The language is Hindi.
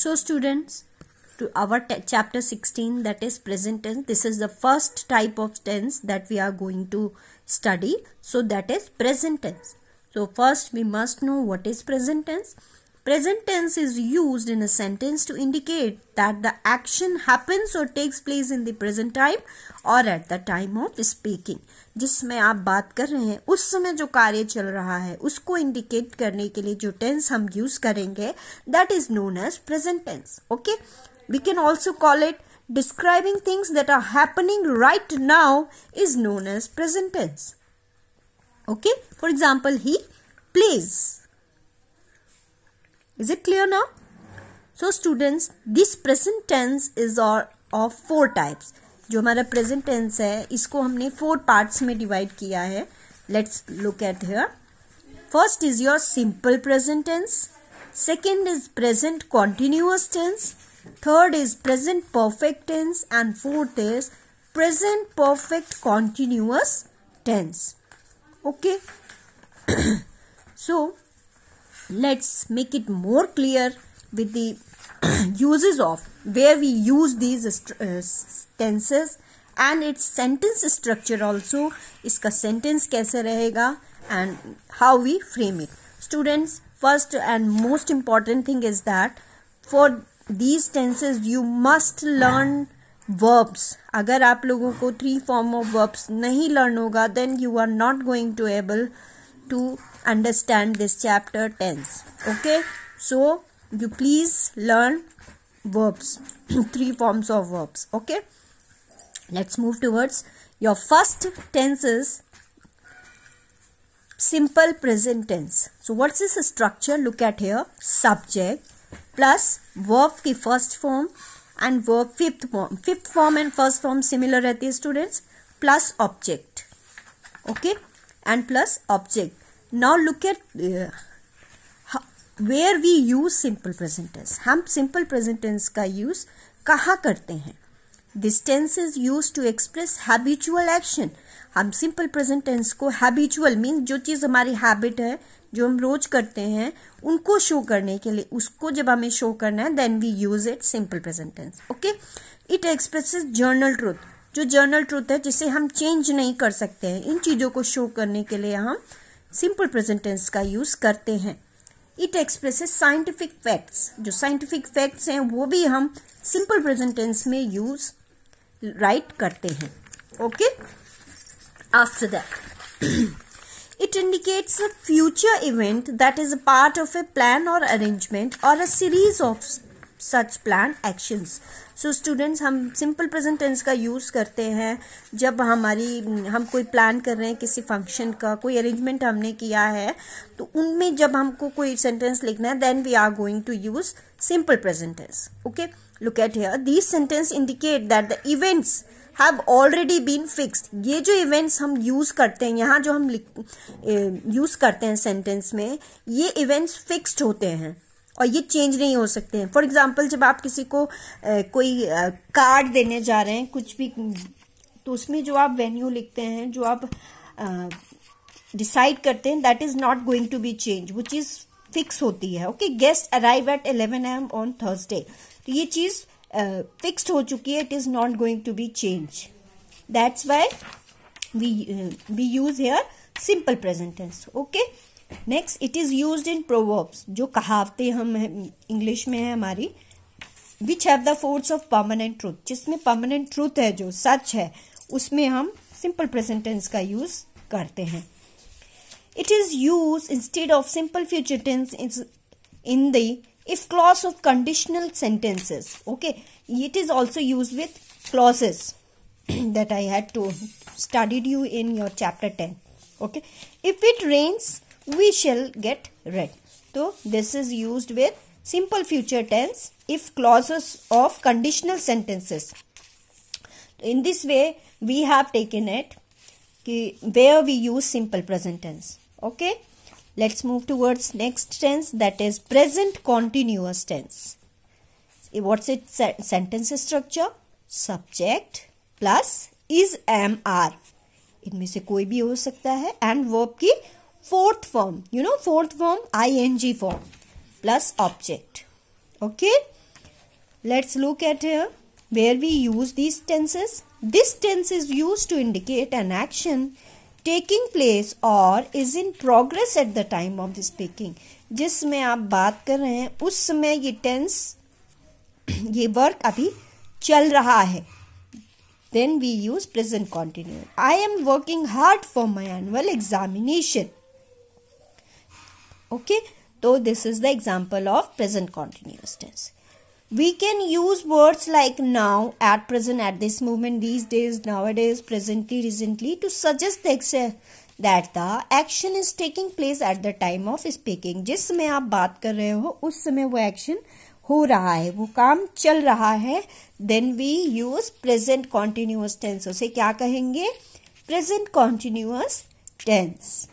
So students, to our chapter 16 that is present tense, this is the first type of tense that we are going to study. So that is present tense. So first we must know what is present tense. Present tense is used in a sentence to indicate that the action happens or takes place in the present time or at the time of speaking. जिसमें आप बात कर रहे हैं उस समय जो कार्य चल रहा है उसको इंडिकेट करने के लिए जो टेंस हम यूज करेंगे that is known as present tense okay we can also call it describing things that are happening right now is known as present tense okay for example he plays Is it clear now? So students, this present tense is or of four types. जो हमारा present tense है इसको हमने four parts में divide किया है Let's look at here. First is your simple present tense. Second is present continuous tense. Third is present perfect tense. And fourth is present perfect continuous tense. Okay. so let's make it more clear with the uses of where we use these uh, tenses and it's sentence structure also इसका सेंटेंस कैसे रहेगा and how we frame it students first and most important thing is that for these tenses you must learn verbs अगर आप लोगों को थ्री फॉर्म ऑफ वर्ब्स नहीं लर्न होगा then you are not going to able to understand this chapter tense okay so you please learn verbs three forms of verbs okay let's move towards your first tense is simple present tense so what's this structure look at here subject plus verb the first form and verb fifth form fifth form and first form similar रहती students plus object okay and plus object now look at uh, where we use simple present tense हम simple present tense का use कहाँ करते हैं this tense is used to express habitual action हम simple present tense को habitual means जो चीज़ हमारी habit है जो हम रोज करते हैं उनको शो करने के लिए उसको जब हमें शो करना है then we use it simple present tense okay it expresses general truth जो जर्नल ट्रूथ है जिसे हम चेंज नहीं कर सकते हैं इन चीज़ों को शो करने के लिए हम सिंपल प्रेजेंटेंस का यूज करते हैं इट एक्सप्रेस साइंटिफिक फैक्ट्स जो साइंटिफिक फैक्ट्स हैं वो भी हम सिंपल प्रेजेंटेंस में यूज राइट करते हैं okay after that it indicates a future event that is a part of a plan और अरेंजमेंट और a series of such plan actions so so students हम सिंपल प्रेजेंट टेंस का यूज करते हैं जब हमारी हम कोई प्लान कर रहे हैं किसी फंक्शन का कोई अरेंजमेंट हमने किया है तो उनमें जब हमको कोई सेंटेंस लिखना है then we are going to use simple present tense okay look at here this sentence indicate that the events have already been fixed ये जो इवेंट्स हम यूज करते हैं यहाँ जो हम यूज करते हैं सेंटेंस में ये इवेंट्स फिक्सड होते हैं और ये चेंज नहीं हो सकते हैं फॉर एग्जाम्पल जब आप किसी को आ, कोई कार्ड देने जा रहे हैं कुछ भी तो उसमें जो आप वेन्यू लिखते हैं जो आप डिसाइड करते हैं that is not going to be change वो चीज़ फिक्स होती है okay guest arrive at eleven AM on Thursday तो ये चीज़ फिक्स्ड हो चुकी है it is not going to be change that's why we we use here simple present tense okay next it is use in proverbs जो कहावते हम इंग्लिश में है हमारी which have the force of permanent truth जिसमें परमानेंट ट्रूथ है जो सच है उसमें हम सिंपल प्रेजेंटेंस का यूज करते हैं it is use instead of simple future tense is in the if clause of conditional sentences okay it is also use with clauses that I had to studied you in your chapter ten okay if it rains we shall get read. So this is used with simple future tense if clauses of conditional sentences. In this way we have taken it where we use simple present tense. Okay. Let's move towards next tense that is present continuous tense. What's its sentence structure? Subject plus is am are. इनमें से कोई भी हो सकता है एंड वर्ब की fourth form you know fourth form ing form plus object okay let's look at here where we use these tenses this tense is used to indicate an action taking place or is in progress at the time of the speaking जिसमें आप बात कर रहे हैं उस समय ये टेंस ये वर्क अभी चल रहा है then we use present continuous. I am working hard for my annual examination. okay so this is the example of present continuous tense we can use words like now at present at this moment these days nowadays presently recently to suggest the that the action is taking place at the time of speaking jis samay aap baat kar rahe ho us samay wo action हो रहा है वो काम चल रहा है then we use present continuous tense उसे क्या कहेंगे प्रेजेंट कॉन्टिन्यूस टेंस